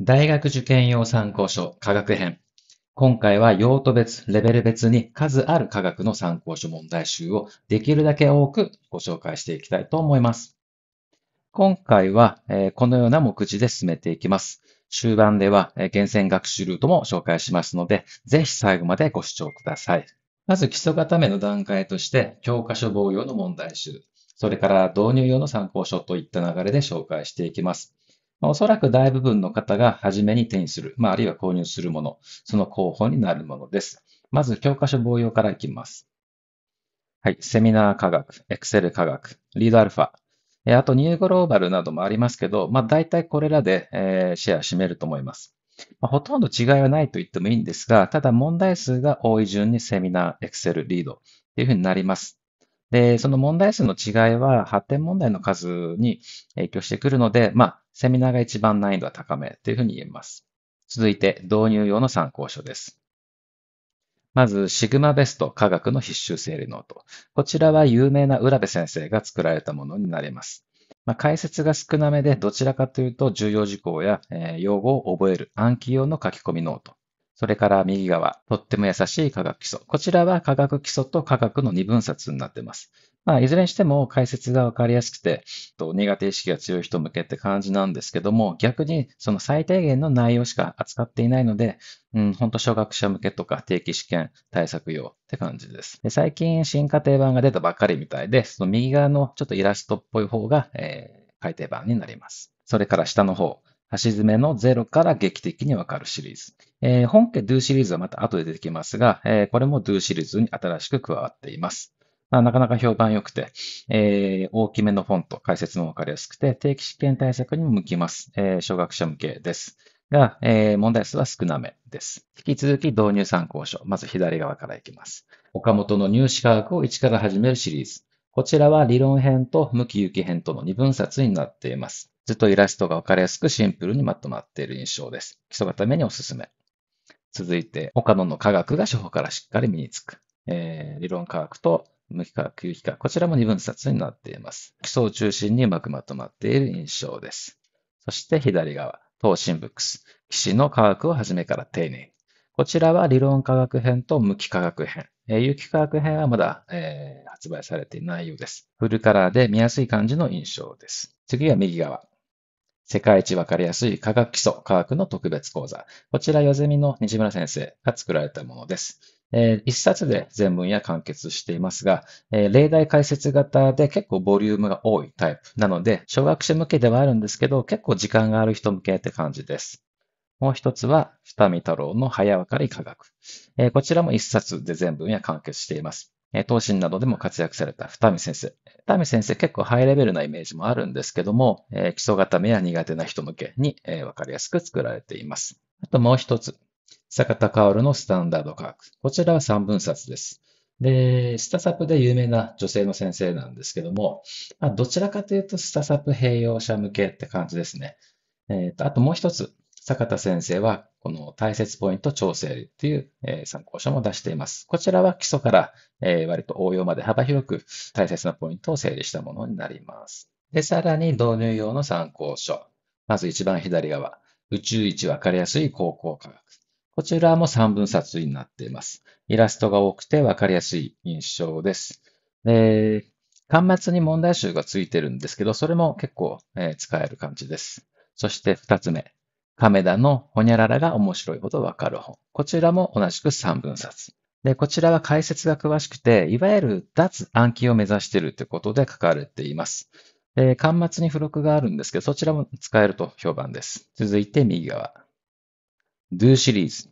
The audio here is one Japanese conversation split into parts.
大学受験用参考書科学編。今回は用途別、レベル別に数ある科学の参考書問題集をできるだけ多くご紹介していきたいと思います。今回はこのような目次で進めていきます。終盤では厳選学習ルートも紹介しますので、ぜひ最後までご視聴ください。まず基礎固めの段階として、教科書防用の問題集、それから導入用の参考書といった流れで紹介していきます。おそらく大部分の方が初めに手にする、まあ、あるいは購入するもの、その候補になるものです。まず、教科書防用からいきます。はい。セミナー科学、エクセル科学、リードアルファ、えあとニューグローバルなどもありますけど、まあ、大体これらで、えシェア占めると思います。まあ、ほとんど違いはないと言ってもいいんですが、ただ問題数が多い順にセミナー、エクセル、リードというふうになります。で、その問題数の違いは発展問題の数に影響してくるので、まあ、セミナーが一番難易度は高めというふうに言えます。続いて導入用の参考書です。まず、シグマベスト科学の必修整理ノート。こちらは有名な浦部先生が作られたものになります。まあ、解説が少なめで、どちらかというと重要事項や、え用語を覚える暗記用の書き込みノート。それから右側、とっても優しい科学基礎。こちらは科学基礎と科学の二分冊になっています。まあ、いずれにしても解説がわかりやすくて、と苦手意識が強い人向けって感じなんですけども、逆にその最低限の内容しか扱っていないので、うん、本当初学者向けとか定期試験対策用って感じです。で最近新家庭版が出たばっかりみたいで、その右側のちょっとイラストっぽい方が、えー、改訂版になります。それから下の方、端詰めの0から劇的にわかるシリーズ。えー、本家 Do シリーズはまた後で出てきますが、えー、これも Do シリーズに新しく加わっています。まあ、なかなか評判良くて、えー、大きめのフォント、解説もわかりやすくて、定期試験対策にも向きます。えー、小学者向けです。が、えー、問題数は少なめです。引き続き導入参考書。まず左側からいきます。岡本の入試科学を1から始めるシリーズ。こちらは理論編と向き行き編との二分冊になっています。ずっとイラストが分かりやすくシンプルにまとまっている印象です。基礎固めにおすすめ。続いて、岡野の科学が初歩からしっかり身につく。えー、理論科学と無機化学、有機化学、こちらも二分冊になっています。基礎を中心にうまくまとまっている印象です。そして左側、東進ブックス。騎士の科学をはじめから丁寧に。こちらは理論科学編と無機化学編。えー、有機化学編はまだ、えー、発売されていないようです。フルカラーで見やすい感じの印象です。次は右側。世界一わかりやすい科学基礎科学の特別講座。こちら、よゼミの西村先生が作られたものです。えー、一冊で全文や完結していますが、えー、例題解説型で結構ボリュームが多いタイプなので、小学生向けではあるんですけど、結構時間がある人向けって感じです。もう一つは、二見太郎の早わかり科学。えー、こちらも一冊で全文や完結しています。え東進などでも活躍された二見先生。二見先生結構ハイレベルなイメージもあるんですけども、え基礎固めや苦手な人向けに、えー、分かりやすく作られています。あともう一つ。坂田薫のスタンダード科学。こちらは三分冊です。で、スタサプで有名な女性の先生なんですけども、まあ、どちらかというとスタサプ併用者向けって感じですね。えー、と、あともう一つ。坂田先生はこの大切ポイント調整という、え参考書も出しています。こちらは基礎から、え割と応用まで幅広く大切なポイントを整理したものになります。で、さらに導入用の参考書。まず一番左側。宇宙一分かりやすい高校科学。こちらも3分冊になっています。イラストが多くて分かりやすい印象です。で、端末に問題集がついてるんですけど、それも結構、え使える感じです。そして2つ目。亀田のほにゃららが面白いほどわかる本。こちらも同じく3分冊。で、こちらは解説が詳しくて、いわゆる脱暗記を目指しているということで書かれています。で、端末に付録があるんですけど、そちらも使えると評判です。続いて右側。Do シリーズ。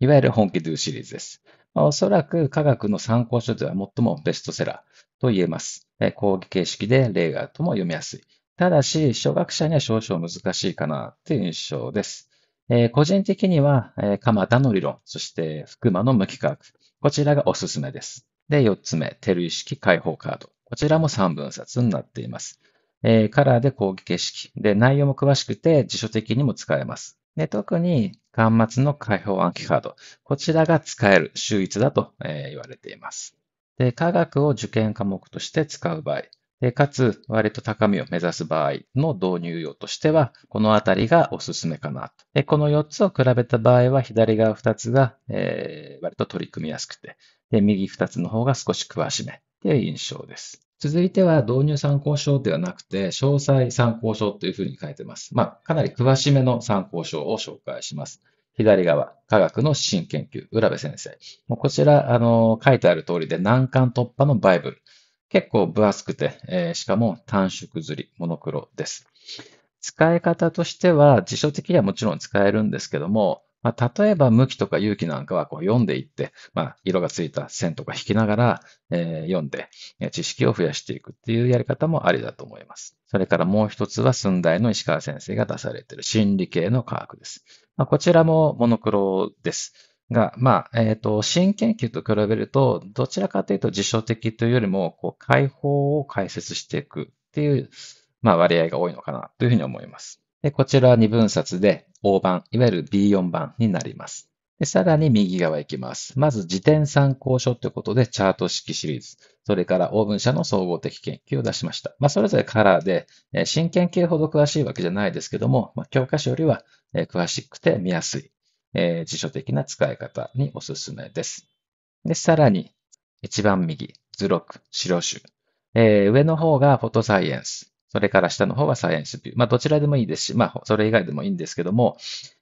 いわゆる本気 Do シリーズです。まあ、おそらく科学の参考書では最もベストセラーと言えます。講義形式で例外とも読みやすい。ただし、初学者には少々難しいかなという印象です。えー、個人的には、えー、鎌田の理論、そして福間の無機化学。こちらがおすすめです。で、4つ目、テル意識解放カード。こちらも3分冊になっています。えー、カラーで講義形式。で、内容も詳しくて辞書的にも使えます。で、特に、端末の解放暗記カード。こちらが使える、秀逸だと、えー、言われています。で、科学を受験科目として使う場合。で、かつ、割と高みを目指す場合の導入用としては、このあたりがおすすめかなと。で、この4つを比べた場合は、左側2つが、えー、割と取り組みやすくて、で、右2つの方が少し詳しめという印象です。続いては導入参考書ではなくて、詳細参考書というふうに書いてます。まあ、かなり詳しめの参考書を紹介します。左側、科学の指針研究、浦部先生。こちら、あの、書いてある通りで、難関突破のバイブル。結構分厚くて、えー、しかも短縮釣り、モノクロです。使い方としては、辞書的にはもちろん使えるんですけども、まあ、例えば、向きとか勇気なんかはこう読んでいって、まあ、色がついた線とか引きながら、えー、読んで、知識を増やしていくっていうやり方もありだと思います。それからもう一つは、寸大の石川先生が出されている心理系の科学です。まあ、こちらもモノクロです。が、まあ、えっ、ー、と、新研究と比べると、どちらかというと実証的というよりも、こう、解放を解説していくっていう、まあ、割合が多いのかなというふうに思います。で、こちらは2分冊で、大版、いわゆる B4 版になります。で、さらに右側行きます。まず、辞典参考書ということで、チャート式シリーズ。それから、オーブン社の総合的研究を出しました。まあ、それぞれカラーで、え新研究ほど詳しいわけじゃないですけども、まあ、教科書よりは、え詳しくて見やすい。えー、辞書的な使い方におすすめです。で、さらに、一番右、図録、資料集。えー、上の方がフォトサイエンス。それから下の方がサイエンスビュー。まあ、どちらでもいいですし、まあ、それ以外でもいいんですけども、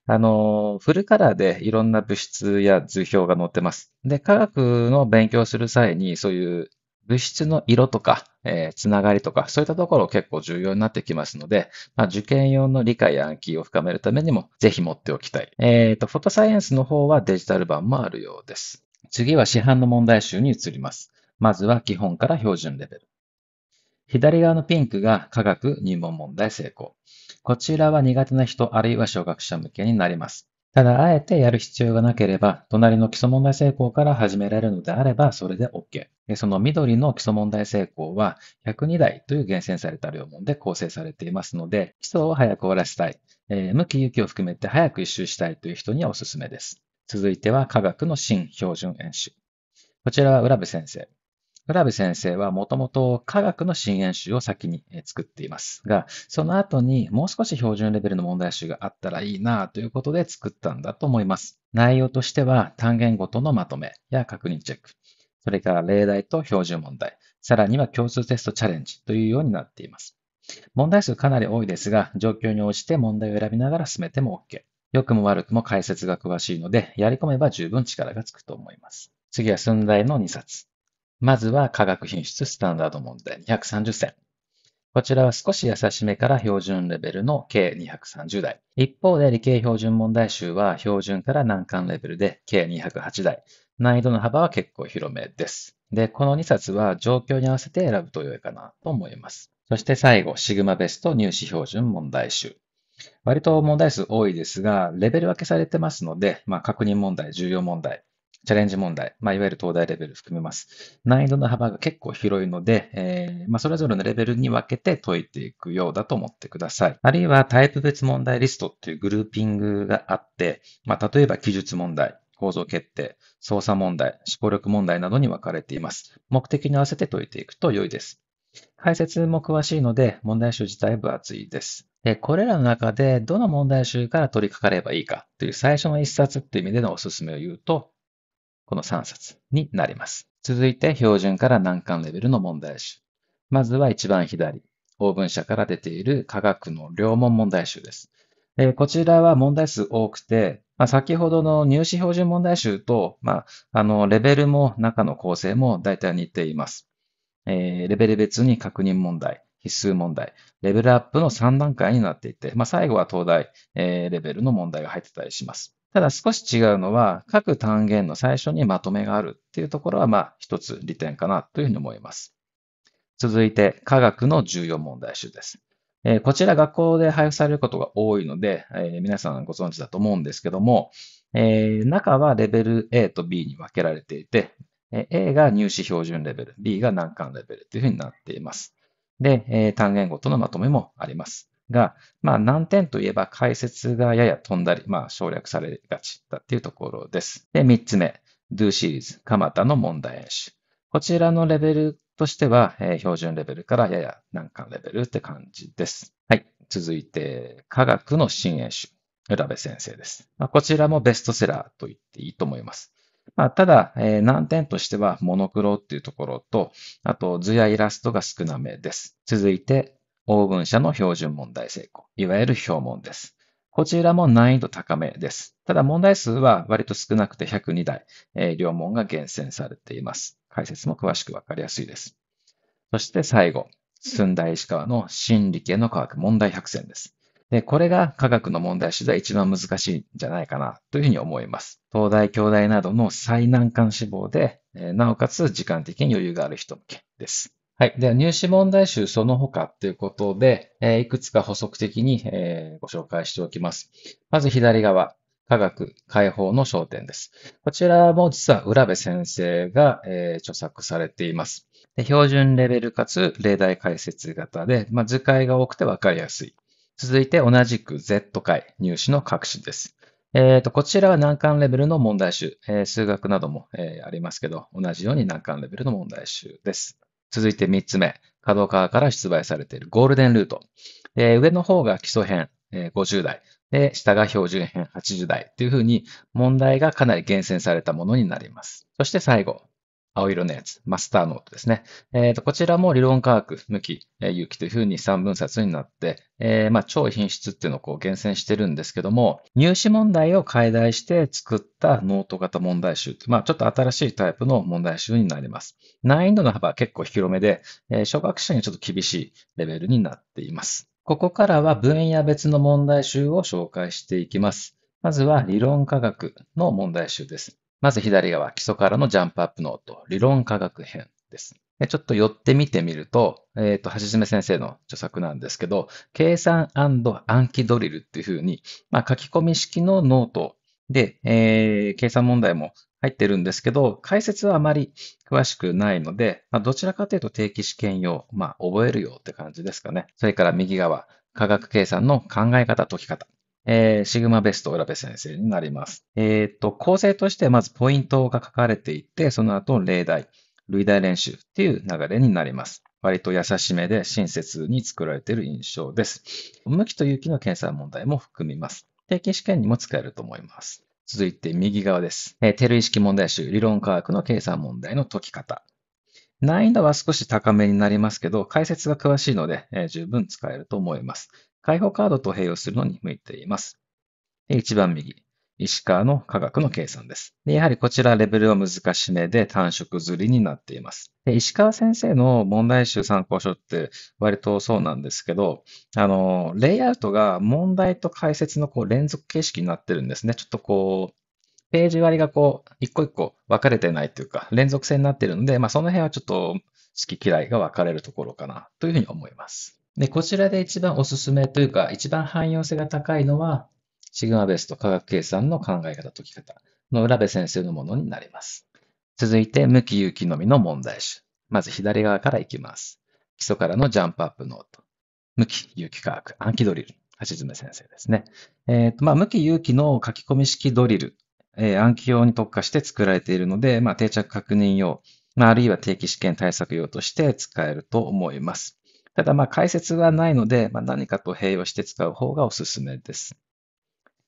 あの、フルカラーでいろんな物質や図表が載ってます。で、科学の勉強する際に、そういう物質の色とか、えー、つながりとか、そういったところ結構重要になってきますので、まあ、受験用の理解や暗記を深めるためにも、ぜひ持っておきたい。えっ、ー、と、フォトサイエンスの方はデジタル版もあるようです。次は市販の問題集に移ります。まずは基本から標準レベル。左側のピンクが科学入門問題成功。こちらは苦手な人あるいは小学者向けになります。ただ、あえてやる必要がなければ、隣の基礎問題成功から始められるのであれば、それで OK。その緑の基礎問題成功は、102台という厳選された量問で構成されていますので、基礎を早く終わらせたい、えー、向き、勇気を含めて早く一周したいという人にはおすすめです。続いては、科学の新標準演習。こちらは浦部先生。ラ部先生はもともと科学の新演習を先に作っていますが、その後にもう少し標準レベルの問題集があったらいいなということで作ったんだと思います。内容としては単元ごとのまとめや確認チェック、それから例題と標準問題、さらには共通テストチャレンジというようになっています。問題数かなり多いですが、状況に応じて問題を選びながら進めても OK。良くも悪くも解説が詳しいので、やり込めば十分力がつくと思います。次は寸大の2冊。まずは化学品質スタンダード問題230選。こちらは少し優しめから標準レベルの計230台。一方で理系標準問題集は標準から難関レベルで計208台。難易度の幅は結構広めです。で、この2冊は状況に合わせて選ぶと良いかなと思います。そして最後、シグマベスト入試標準問題集。割と問題数多いですが、レベル分けされてますので、まあ、確認問題、重要問題、チャレンジ問題、まあ、いわゆる東大レベル含めます。難易度の幅が結構広いので、えー、まあ、それぞれのレベルに分けて解いていくようだと思ってください。あるいはタイプ別問題リストっていうグルーピングがあって、まあ、例えば記述問題、構造決定、操作問題、思考力問題などに分かれています。目的に合わせて解いていくと良いです。解説も詳しいので、問題集自体分厚いです。で、これらの中でどの問題集から取り掛かればいいかという最初の一冊っていう意味でのおすすめを言うと、この3冊になります。続いて標準から難関レベルの問題集。まずは一番左、オーブン社から出ている科学の両問問題集です。えー、こちらは問題数多くて、まあ、先ほどの入試標準問題集と、まあ、あの、レベルも中の構成も大体似ています。えー、レベル別に確認問題、必須問題、レベルアップの3段階になっていて、まあ、最後は東大、えー、レベルの問題が入ってたりします。ただ少し違うのは、各単元の最初にまとめがあるっていうところは、まあ、一つ利点かなというふうに思います。続いて、科学の重要問題集です。えー、こちら学校で配布されることが多いので、えー、皆さんご存知だと思うんですけども、えー、中はレベル A と B に分けられていて、え A が入試標準レベル、B が難関レベルというふうになっています。で、え単元ごとのまとめもあります。が、まあ、難点といえば解説がやや飛んだり、まあ、省略されがちだっていうところです。で、3つ目、Do シリーズ、蒲田の問題演習。こちらのレベルとしては、えー、標準レベルからやや難関レベルって感じです。はい。続いて、科学の新演習、浦部先生です。まあ、こちらもベストセラーと言っていいと思います。まあ、ただ、えー、難点としてはモノクロっていうところと、あと図やイラストが少なめです。続いて、応文者の標準問題成功、いわゆる標問です。こちらも難易度高めです。ただ問題数は割と少なくて102台、えー、両問が厳選されています。解説も詳しくわかりやすいです。そして最後、寸大石川の心理系の科学問題100選です。で、これが科学の問題史では一番難しいんじゃないかなというふうに思います。東大、京大などの最難関志望で、なおかつ時間的に余裕がある人向けです。はい。では、入試問題集その他ということで、えいくつか補足的に、えご紹介しておきます。まず左側、科学解放の焦点です。こちらも実は浦部先生が、え著作されています。標準レベルかつ例題解説型で、まあ、図解が多くてわかりやすい。続いて同じく Z 回入試の各種です。えっ、ー、と、こちらは難関レベルの問題集、えー、数学なども、えー、ありますけど、同じように難関レベルの問題集です。続いて3つ目。角川から出売されているゴールデンルート。上の方が基礎編、えー、50代。で、下が標準編80代というふうに問題がかなり厳選されたものになります。そして最後、青色のやつ、マスターノートですね。えー、と、こちらも理論科学、向き、えー、有機というふうに3分冊になって、えー、まあ、超品質っていうのをこう厳選してるんですけども、入試問題を解題して作ったノート型問題集、まあ、ちょっと新しいタイプの問題集になります。難易度の幅は結構広めで、えー、初学者にちょっと厳しいレベルになっています。ここからは分野別の問題集を紹介していきます。まずは理論科学の問題集です。まず左側、基礎からのジャンプアップノート、理論科学編です。ちょっと寄ってみてみると、えっ、ー、と、橋爪先生の著作なんですけど、計算暗記ドリルっていうふうに、まあ、書き込み式のノートで、えー、計算問題も入ってるんですけど、解説はあまり詳しくないので、まあ、どちらかというと定期試験用、まあ、覚えるよって感じですかね。それから右側、科学計算の考え方、解き方。えー、シグマベスト浦部先生になります。えー、と、構成としてまずポイントが書かれていて、その後例題、類題練習っていう流れになります。割と優しめで親切に作られている印象です。向きと有機の検査問題も含みます。定期試験にも使えると思います。続いて右側です。えー、テル意識問題集、理論科学の計算問題の解き方。難易度は少し高めになりますけど、解説が詳しいので、えー、十分使えると思います。解放カードと併用するのに向いています。一番右、石川の科学の計算ですで。やはりこちらレベルは難しめで単色ずりになっています。で石川先生の問題集参考書って割とそうなんですけど、あの、レイアウトが問題と解説のこう連続形式になってるんですね。ちょっとこう、ページ割りがこう、一個一個分かれてないというか、連続性になってるので、まあその辺はちょっと好き嫌いが分かれるところかなというふうに思います。で、こちらで一番おすすめというか、一番汎用性が高いのは、シグマベースと科学計算の考え方、解き方の浦部先生のものになります。続いて、向き有機のみの問題集。まず左側からいきます。基礎からのジャンプアップノート。向き有機化学、暗記ドリル。橋爪先生ですね。えっ、ー、と、まあ、向き有機の書き込み式ドリル。えー、暗記用に特化して作られているので、まあ、定着確認用、まあ、あるいは定期試験対策用として使えると思います。ただまあ解説がないので、まあ、何かと併用して使う方がおすすめです。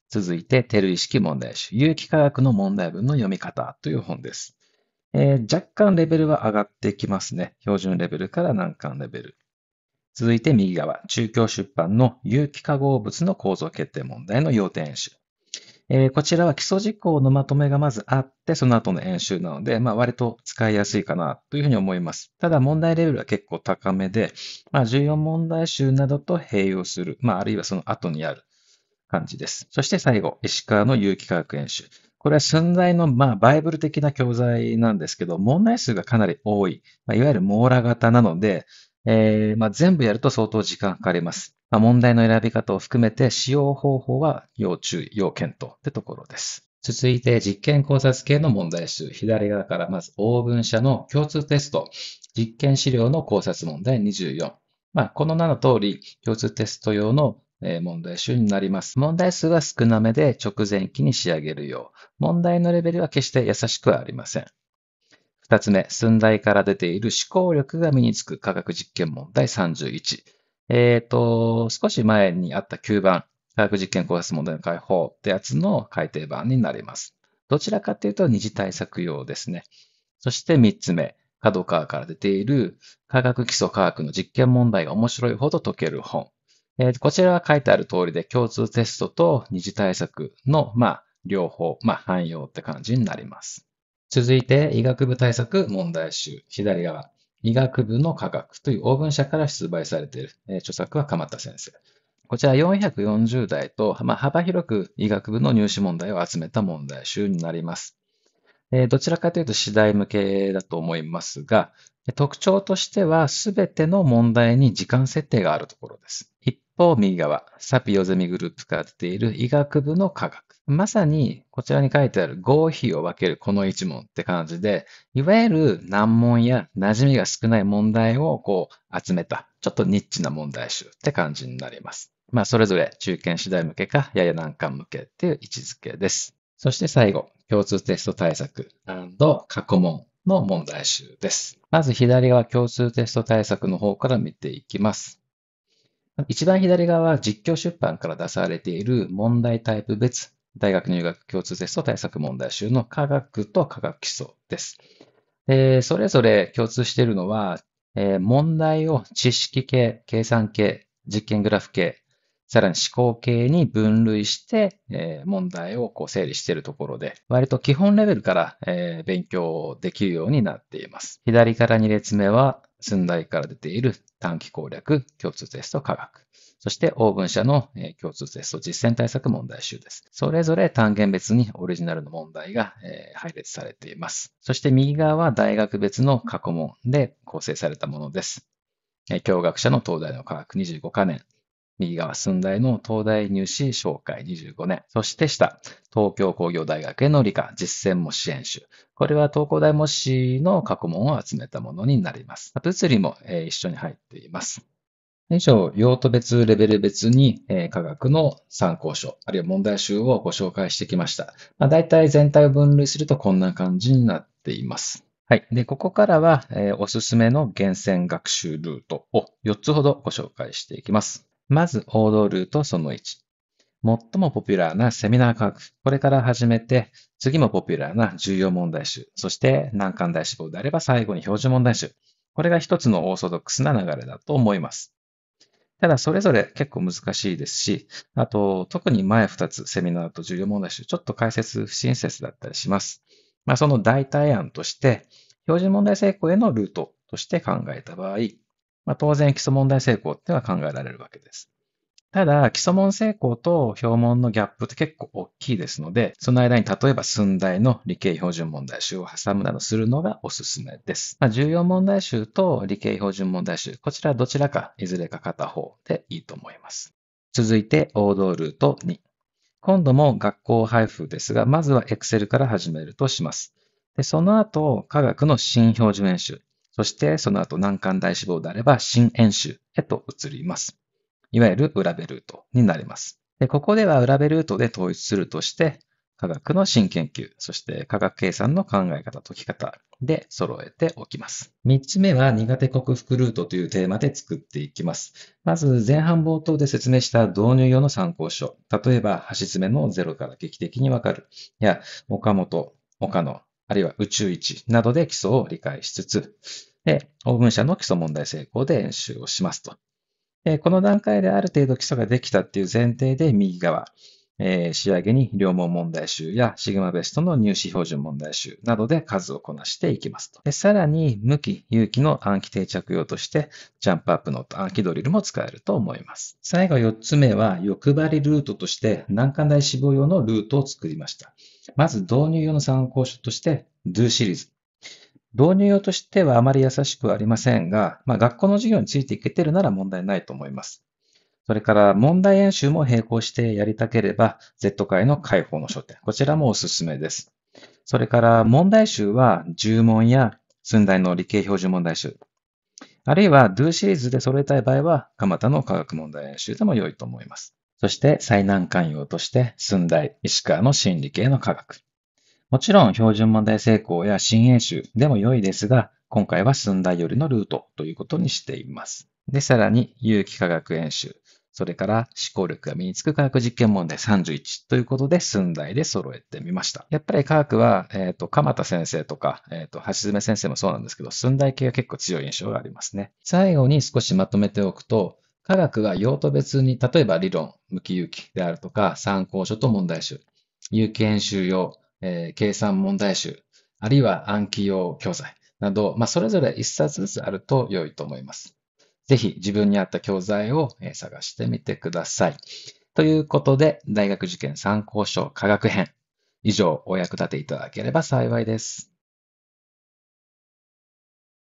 続いて、テル意識問題集、有機化学の問題文の読み方という本です。えー、若干レベルは上がってきますね。標準レベルから難関レベル。続いて右側、中京出版の有機化合物の構造決定問題の要点集。えー、こちらは基礎事項のまとめがまずあって、その後の演習なので、まあ、割と使いやすいかなというふうに思います。ただ問題レベルは結構高めで、まあ、14問題集などと併用する、まあ、あるいはその後にある感じです。そして最後、石川の有機化学演習。これは寸大の、まあ、バイブル的な教材なんですけど、問題数がかなり多い、まあ、いわゆる網羅型なので、えー、まあ、全部やると相当時間かかります。まあ、問題の選び方を含めて使用方法は要注意、要検討ってところです。続いて実験考察系の問題集。左側からまずオーブン社の共通テスト。実験資料の考察問題24。まあ、このの通り共通テスト用の問題集になります。問題数は少なめで直前期に仕上げるよう。問題のレベルは決して優しくはありません。二つ目、寸大から出ている思考力が身につく科学実験問題31。えっ、ー、と、少し前にあった9番、科学実験考察問題の解放ってやつの改訂版になります。どちらかというと二次対策用ですね。そして三つ目、角川から出ている科学基礎科学の実験問題が面白いほど解ける本。えー、こちらは書いてある通りで共通テストと二次対策の、まあ、両方、まあ、汎用って感じになります。続いて、医学部対策問題集。左側。医学部の科学という応文社から出売されている、えー、著作は鎌田先生。こちら440代と、まあ、幅広く医学部の入試問題を集めた問題集になります。えー、どちらかというと次第向けだと思いますが、特徴としては全ての問題に時間設定があるところです。一方、右側、サピヨゼミグループから出ている医学部の科学。まさにこちらに書いてある合否を分けるこの一問って感じで、いわゆる難問や馴染みが少ない問題をこう集めた、ちょっとニッチな問題集って感じになります。まあそれぞれ中堅次第向けかやや難関向けっていう位置づけです。そして最後、共通テスト対策過去問の問題集です。まず左側共通テスト対策の方から見ていきます。一番左側は実況出版から出されている問題タイプ別大学入学共通テスト対策問題集の科学と科学基礎です。でそれぞれ共通しているのは、え問題を知識系、計算系、実験グラフ系、さらに思考系に分類して、え問題をこう整理しているところで、割と基本レベルから、え勉強できるようになっています。左から2列目は、寸大から出ている短期攻略、共通テスト科学。そして、オーブン社の共通テスト実践対策問題集です。それぞれ単元別にオリジナルの問題が配列されています。そして、右側は大学別の過去問で構成されたものです。教学者の東大の科学25カ年、右側、寸大の東大入試紹介25年。そして下、東京工業大学への理科実践模試演習。これは東工大模試の過去問を集めたものになります。物理も一緒に入っています。以上、用途別、レベル別に、えー、科学の参考書、あるいは問題集をご紹介してきました。まあ、大体全体を分類するとこんな感じになっています。はい。で、ここからは、えー、おすすめの厳選学習ルートを4つほどご紹介していきます。まず、王道ルートその1。最もポピュラーなセミナー科学。これから始めて、次もポピュラーな重要問題集。そして、難関大志望であれば最後に標準問題集。これが一つのオーソドックスな流れだと思います。ただそれぞれ結構難しいですし、あと特に前2つセミナーと重要問題集、ちょっと解説不親切だったりします。まあ、その代替案として、標準問題成功へのルートとして考えた場合、まあ、当然基礎問題成功っていうのは考えられるわけです。ただ、基礎問成功と表門のギャップって結構大きいですので、その間に例えば寸大の理系標準問題集を挟むなどするのがおすすめです。まあ、重要問題集と理系標準問題集、こちらどちらかいずれか片方でいいと思います。続いて、王道ルート2。今度も学校配布ですが、まずは Excel から始めるとします。でその後、科学の新標準演習、そしてその後難関大志望であれば新演習へと移ります。いわゆる裏ベルートになります。でここでは裏ベルートで統一するとして、科学の新研究、そして科学計算の考え方、解き方で揃えておきます。3つ目は苦手克服ルートというテーマで作っていきます。まず前半冒頭で説明した導入用の参考書。例えば、橋爪の0から劇的にわかる。や、岡本、岡野、あるいは宇宙一などで基礎を理解しつつ、で、オーブン社の基礎問題成功で演習をしますと。えこの段階である程度基礎ができたっていう前提で右側、えー、仕上げに両毛問題集やシグマベストの入試標準問題集などで数をこなしていきますと。さらに、向き、有機の暗記定着用として、ジャンプアップノート、暗記ドリルも使えると思います。最後4つ目は、欲張りルートとして、難関大志望用のルートを作りました。まず、導入用の参考書として、Do シリーズ。導入用としてはあまり優しくありませんが、まあ、学校の授業についていけてるなら問題ないと思います。それから問題演習も並行してやりたければ、Z 界の解放の書店。こちらもおすすめです。それから問題集は10問や寸大の理系標準問題集。あるいは Do シリーズで揃えたい場合は、蒲田の科学問題演習でも良いと思います。そして最難関用として寸大、石川の心理系の科学。もちろん標準問題成功や新演習でも良いですが、今回は寸大よりのルートということにしています。で、さらに有機化学演習、それから思考力が身につく科学実験問題31ということで寸大で揃えてみました。やっぱり科学は、えっ、ー、と、鎌田先生とか、えっ、ー、と、橋爪先生もそうなんですけど、寸大系が結構強い印象がありますね。最後に少しまとめておくと、科学は用途別に、例えば理論、無機有機であるとか、参考書と問題集、有機演習用、えー、計算問題集、あるいは暗記用教材など、まあ、それぞれ一冊ずつあると良いと思います。ぜひ自分に合った教材を探してみてください。ということで、大学受験参考書科学編。以上、お役立ていただければ幸いです。